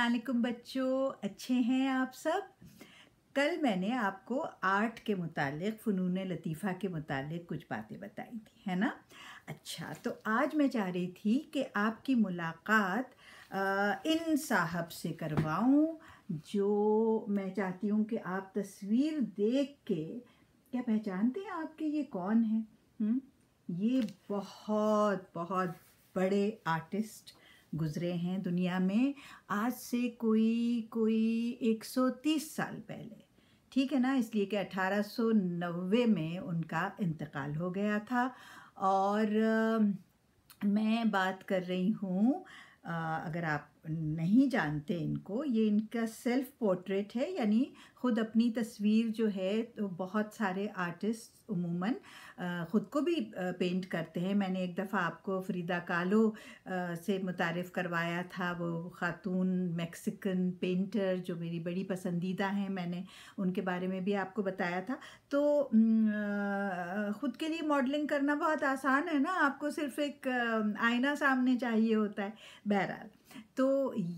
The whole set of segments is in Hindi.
अलकुम बच्चों अच्छे हैं आप सब कल मैंने आपको आर्ट के मुतालिक फ़नून लतीफ़ा के मुतालिक कुछ बातें बताई थी है ना अच्छा तो आज मैं चाह रही थी कि आपकी मुलाकात आ, इन साहब से करवाऊँ जो मैं चाहती हूँ कि आप तस्वीर देख के क्या पहचानते हैं आपके ये कौन हैं ये बहुत बहुत बड़े आर्टिस्ट गुजरे हैं दुनिया में आज से कोई कोई 130 साल पहले ठीक है ना इसलिए कि 1890 में उनका इंतकाल हो गया था और मैं बात कर रही हूँ अगर आप नहीं जानते इनको ये इनका सेल्फ पोर्ट्रेट है यानी खुद अपनी तस्वीर जो है तो बहुत सारे आर्टिस्ट उमूमन ख़ुद को भी पेंट करते हैं मैंने एक दफ़ा आपको फरीदा कालो से मुतारफ़ करवाया था वो ख़ातून मैक्सिकन पेंटर जो मेरी बड़ी पसंदीदा हैं मैंने उनके बारे में भी आपको बताया था तो ख़ुद के लिए मॉडलिंग करना बहुत आसान है ना आपको सिर्फ़ एक आईना सामने चाहिए होता है बहरहाल तो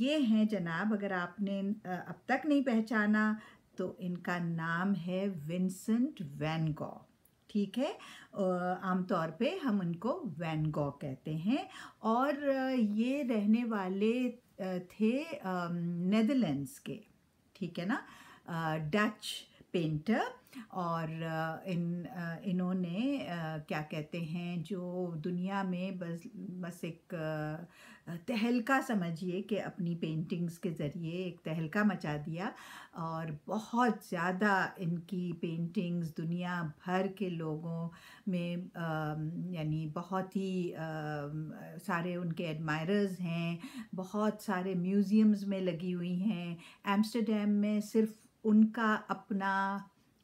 ये हैं जनाब अगर आपने अब तक नहीं पहचाना तो इनका नाम है विंसेंट वैनगॉ ठीक है आमतौर पे हम उनको वैनगॉ कहते हैं और ये रहने वाले थे नेदरलैंड्स के ठीक है ना डच पेंटर और इन इन्होंने क्या कहते हैं जो दुनिया में बस बस एक तहलका समझिए कि अपनी पेंटिंग्स के ज़रिए एक तहलका मचा दिया और बहुत ज़्यादा इनकी पेंटिंग्स दुनिया भर के लोगों में यानी बहुत ही आ, सारे उनके एडमायरर्स हैं बहुत सारे म्यूज़ियम्स में लगी हुई हैं एम्स्टरडेम में सिर्फ उनका अपना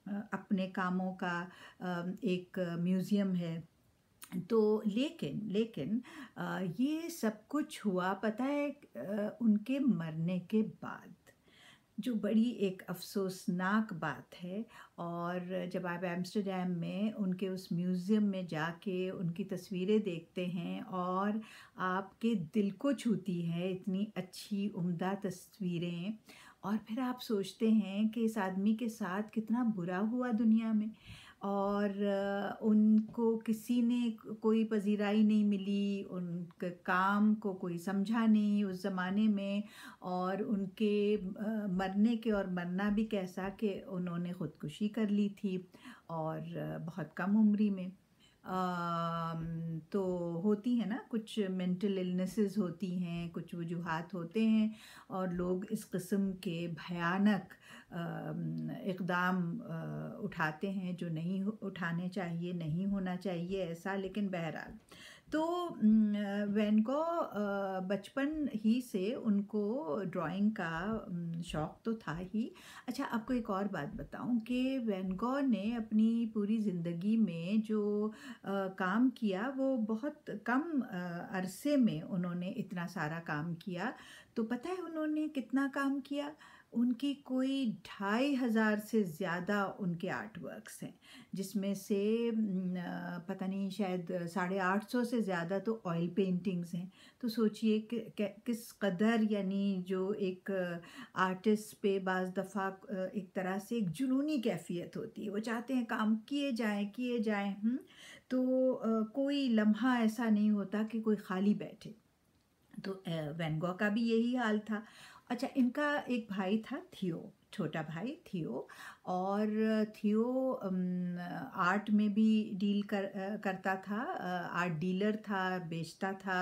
अपने कामों का एक म्यूज़ियम है तो लेकिन लेकिन ये सब कुछ हुआ पता है उनके मरने के बाद जो बड़ी एक अफसोसनाक बात है और जब आप एम्स्टरडेम में उनके उस म्यूज़ियम में जाके उनकी तस्वीरें देखते हैं और आपके दिल को छूती है इतनी अच्छी उम्दा तस्वीरें और फिर आप सोचते हैं कि इस आदमी के साथ कितना बुरा हुआ दुनिया में और उनको किसी ने कोई पजीराई नहीं मिली उनके काम को कोई समझा नहीं उस ज़माने में और उनके मरने के और मरना भी कैसा कि उन्होंने ख़ुदकुशी कर ली थी और बहुत कम उम्री में तो होती है ना कुछ मेंटल इलनेसेस होती हैं कुछ वजूहत होते हैं और लोग इस कस्म के भयानक इकदाम उठाते हैं जो नहीं उठाने चाहिए नहीं होना चाहिए ऐसा लेकिन बहरहाल तो वैन को बचपन ही से उनको ड्राइंग का शौक़ तो था ही अच्छा आपको एक और बात बताऊं कि वैनगो ने अपनी पूरी ज़िंदगी में जो काम किया वो बहुत कम अरसे में उन्होंने इतना सारा काम किया तो पता है उन्होंने कितना काम किया उनकी कोई ढाई हज़ार से ज़्यादा उनके आर्ट वर्क्स हैं जिसमें से पता नहीं शायद साढ़े आठ सौ से ज़्यादा तो ऑयल पेंटिंग्स हैं तो सोचिए कि किस कदर यानी जो एक आर्टिस्ट पे बज़ दफ़ा एक तरह से एक जुनूनी कैफियत होती है वो चाहते हैं काम किए जाएँ किए जाएँ हम्म, तो कोई लम्हा ऐसा नहीं होता कि कोई खाली बैठे तो वैनगो का भी यही हाल था अच्छा इनका एक भाई था थियो छोटा भाई थियो और थियो आर्ट में भी डील कर करता था आर्ट डीलर था बेचता था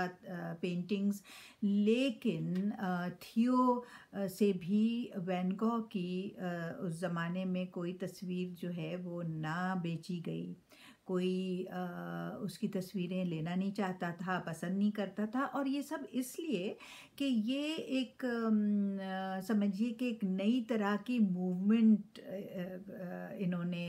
पेंटिंग्स लेकिन थियो से भी वैनगो की उस ज़माने में कोई तस्वीर जो है वो ना बेची गई कोई आ, उसकी तस्वीरें लेना नहीं चाहता था पसंद नहीं करता था और ये सब इसलिए कि ये एक समझिए कि एक नई तरह की मूवमेंट इन्होंने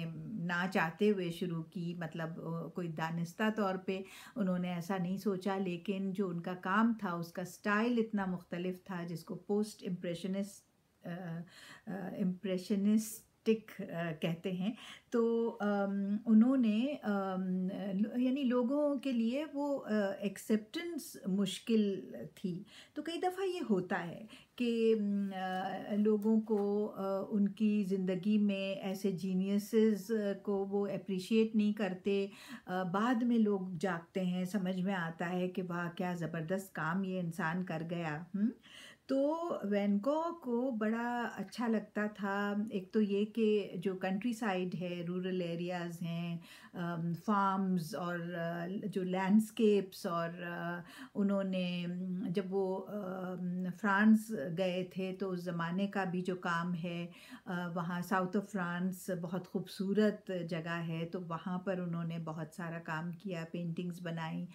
ना चाहते हुए शुरू की मतलब कोई दानिस्ता तौर पे उन्होंने ऐसा नहीं सोचा लेकिन जो उनका काम था उसका स्टाइल इतना मुख्तलिफ था जिसको पोस्ट इम्प्रेशनिस्ट इम्प्रेशनिस्ट टिक कहते हैं तो उन्होंने यानी लोगों के लिए वो एक्सेप्टेंस मुश्किल थी तो कई दफ़ा ये होता है कि लोगों को उनकी ज़िंदगी में ऐसे जीनियसेस को वो अप्रिशिएट नहीं करते बाद में लोग जागते हैं समझ में आता है कि वाह क्या ज़बरदस्त काम ये इंसान कर गया हुँ? तो वैनगो को बड़ा अच्छा लगता था एक तो ये कि जो कंट्री साइड है रूरल एरियाज़ हैं फार्म्स और जो लैंडस्केप्स और उन्होंने जब वो फ्रांस गए थे तो उस ज़माने का भी जो काम है वहाँ साउथ ऑफ फ्रांस बहुत खूबसूरत जगह है तो वहाँ पर उन्होंने बहुत सारा काम किया पेंटिंग्स बनाई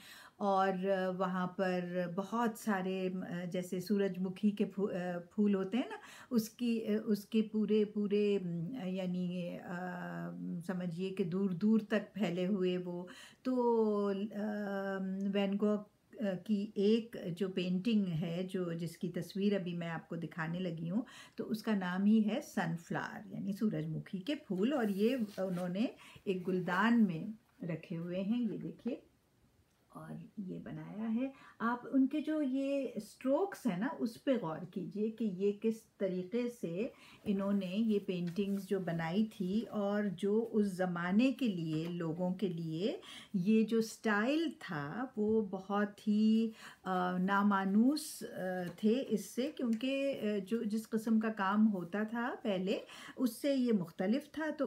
और वहाँ पर बहुत सारे जैसे सूरजमुखी के फू, फूल होते हैं ना उसकी उसके पूरे पूरे यानी समझिए कि दूर दूर तक फैले हुए वो तो वैनगॉग की एक जो पेंटिंग है जो जिसकी तस्वीर अभी मैं आपको दिखाने लगी हूँ तो उसका नाम ही है सनफ्लावर यानी सूरजमुखी के फूल और ये उन्होंने एक गुलदान में रखे हुए हैं ये देखिए और ये बनाया है आप उनके जो ये स्ट्रोक्स हैं ना उस पर गौर कीजिए कि ये किस तरीके से इन्होंने ये पेंटिंग्स जो बनाई थी और जो उस ज़माने के लिए लोगों के लिए ये जो स्टाइल था वो बहुत ही नामानूस थे इससे क्योंकि जो जिस किस्म का काम होता था पहले उससे ये मुख्तलफ था तो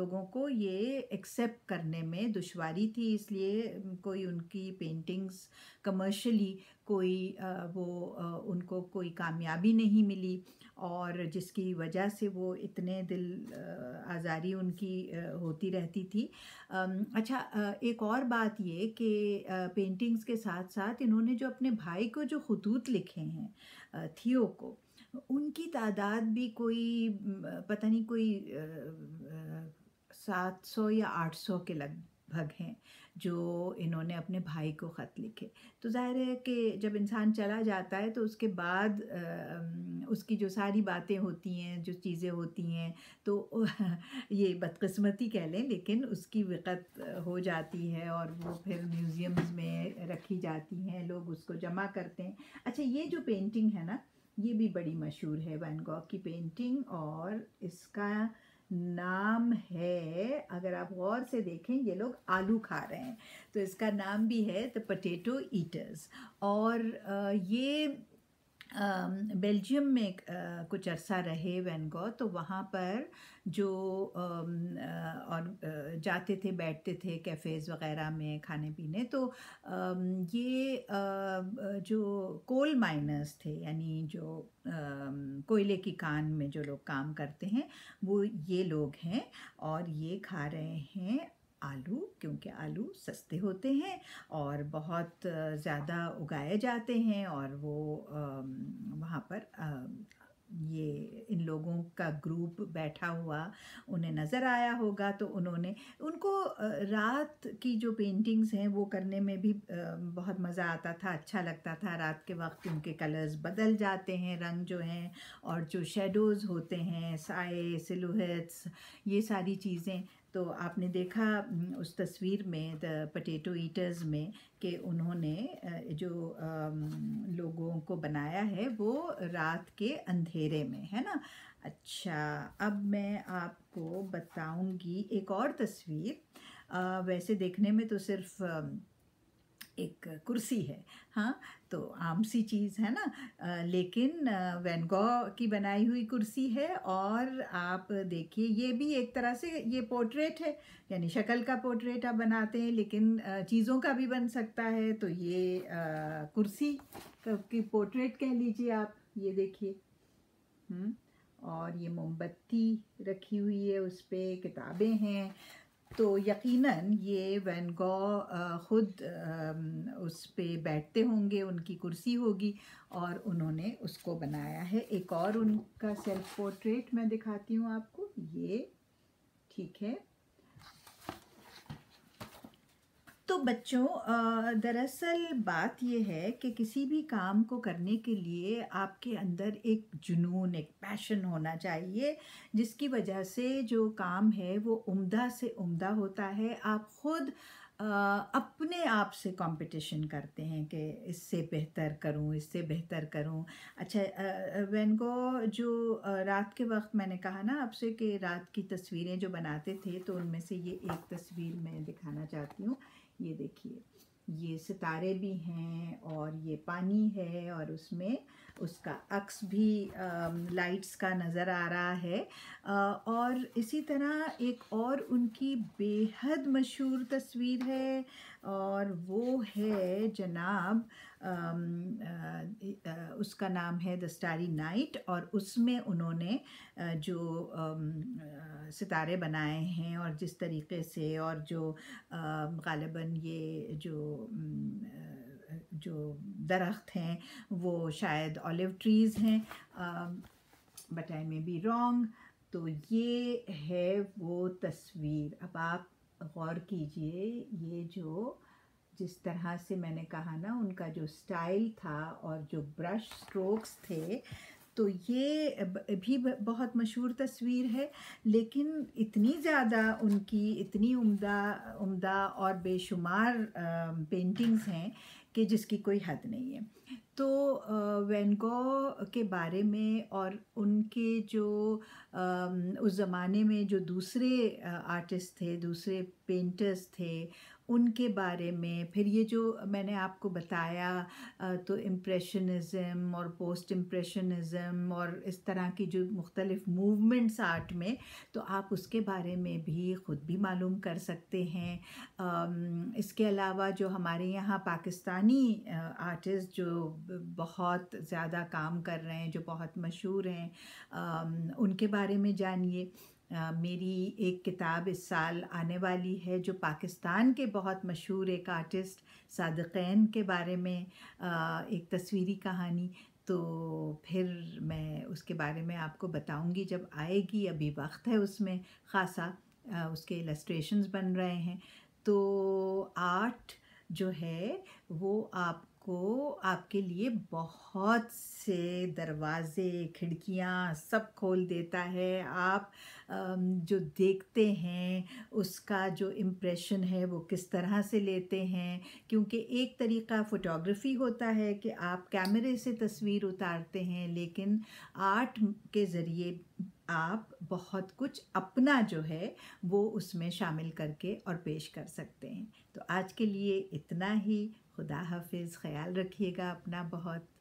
लोगों को ये एक्सेप्ट करने में दुशारी थी इसलिए कोई उनकी पेंटिंग्स कमर्शली कोई वो उनको कोई कामयाबी नहीं मिली और जिसकी वजह से वो इतने दिल आज़ारी उनकी होती रहती थी अच्छा एक और बात ये कि पेंटिंग्स के साथ साथ इन्होंने जो अपने भाई को जो खतूत लिखे हैं थियो को उनकी तादाद भी कोई पता नहीं कोई सात सौ या आठ सौ के लगभग हैं जो इन्होंने अपने भाई को ख़त लिखे तो जाहिर है कि जब इंसान चला जाता है तो उसके बाद उसकी जो सारी बातें होती हैं जो चीज़ें होती हैं तो ये बदकस्मती कह लें लेकिन उसकी विकत हो जाती है और वो फिर म्यूज़ियम्स में रखी जाती हैं लोग उसको जमा करते हैं अच्छा ये जो पेंटिंग है ना ये भी बड़ी मशहूर है वैन गॉक की पेंटिंग और इसका नाम है अगर आप गौर से देखें ये लोग आलू खा रहे हैं तो इसका नाम भी है द पटेटो ईटर्स और ये बेल्जियम में कुछ अरसा रहे वैन तो वहाँ पर जो और जाते थे बैठते थे कैफ़ेज़ वगैरह में खाने पीने तो ये जो कोल माइनर्स थे यानी जो कोयले की कान में जो लोग काम करते हैं वो ये लोग हैं और ये खा रहे हैं आलू क्योंकि आलू सस्ते होते हैं और बहुत ज़्यादा उगाए जाते हैं और वो वहाँ पर ये इन लोगों का ग्रुप बैठा हुआ उन्हें नज़र आया होगा तो उन्होंने उनको रात की जो पेंटिंग्स हैं वो करने में भी बहुत मज़ा आता था अच्छा लगता था रात के वक्त उनके कलर्स बदल जाते हैं रंग जो हैं और जो शेडोज़ होते हैं साए सिलुहट्स ये सारी चीज़ें तो आपने देखा उस तस्वीर में द पटेटो ईटर्स में कि उन्होंने जो लोगों को बनाया है वो रात के अंधेरे में है ना अच्छा अब मैं आपको बताऊंगी एक और तस्वीर वैसे देखने में तो सिर्फ़ एक कुर्सी है हाँ तो आम सी चीज़ है ना लेकिन वैनगो की बनाई हुई कुर्सी है और आप देखिए ये भी एक तरह से ये पोर्ट्रेट है यानी शक्ल का पोर्ट्रेट आप बनाते हैं लेकिन चीज़ों का भी बन सकता है तो ये कुर्सी की पोर्ट्रेट कह लीजिए आप ये देखिए और ये मोमबत्ती रखी हुई है उस पर किताबें हैं तो यकीनन ये वैन ख़ुद उस पर बैठते होंगे उनकी कुर्सी होगी और उन्होंने उसको बनाया है एक और उनका सेल्फ पोर्ट्रेट मैं दिखाती हूँ आपको ये ठीक है तो बच्चों दरअसल बात यह है कि किसी भी काम को करने के लिए आपके अंदर एक जुनून एक पैशन होना चाहिए जिसकी वजह से जो काम है वो उम्दा से उम्दा होता है आप खुद अपने आप से कंपटीशन करते हैं कि इससे बेहतर करूं इससे बेहतर करूं अच्छा वैनगो जो रात के वक्त मैंने कहा ना आपसे कि रात की तस्वीरें जो बनाते थे तो उनमें से ये एक तस्वीर मैं दिखाना चाहती हूँ ये देखिए ये सितारे भी हैं और ये पानी है और उसमें उसका अक्स भी लाइट्स का नज़र आ रहा है और इसी तरह एक और उनकी बेहद मशहूर तस्वीर है और वो है जनाब उसका नाम है द स्टारी नाइट और उसमें उन्होंने जो सितारे बनाए हैं और जिस तरीके से और जो गालिबा ये जो जो दरख्त हैं वो शायद ऑलिव ट्रीज़ हैं but I may be wrong तो ये है वो तस्वीर अब आप गौर कीजिए ये जो जिस तरह से मैंने कहा ना उनका जो स्टाइल था और जो ब्रश स्ट्रोक्स थे तो ये भी बहुत मशहूर तस्वीर है लेकिन इतनी ज़्यादा उनकी इतनी उम्दा उम्दा और बेशुमार पेंटिंग्स हैं कि जिसकी कोई हद नहीं है तो वैनगो के बारे में और उनके जो उस ज़माने में जो दूसरे आर्टिस्ट थे दूसरे पेंटर्स थे उनके बारे में फिर ये जो मैंने आपको बताया तो इम्प्रेशनिज़म और पोस्ट इम्प्रेशनिज़म और इस तरह की जो मुख्तलिफ़ मूवमेंट्स आर्ट में तो आप उसके बारे में भी ख़ुद भी मालूम कर सकते हैं इसके अलावा जो हमारे यहाँ पाकिस्तानी आर्टिस्ट जो बहुत ज़्यादा काम कर रहे हैं जो बहुत मशहूर हैं उनके बारे में जानिए मेरी एक किताब इस साल आने वाली है जो पाकिस्तान के बहुत मशहूर एक आर्टिस्ट सादकैन के बारे में एक तस्वीरी कहानी तो फिर मैं उसके बारे में आपको बताऊंगी जब आएगी अभी वक्त है उसमें ख़ासा उसके इलस्ट्रेशंस बन रहे हैं तो आर्ट जो है वो आप आपको आपके लिए बहुत से दरवाज़े खिड़कियाँ सब खोल देता है आप जो देखते हैं उसका जो इम्प्रेशन है वो किस तरह से लेते हैं क्योंकि एक तरीका फ़ोटोग्राफ़ी होता है कि आप कैमरे से तस्वीर उतारते हैं लेकिन आर्ट के ज़रिए आप बहुत कुछ अपना जो है वो उसमें शामिल करके और पेश कर सकते हैं तो आज के लिए इतना ही खुदा हाफिज़ ख्याल रखिएगा अपना बहुत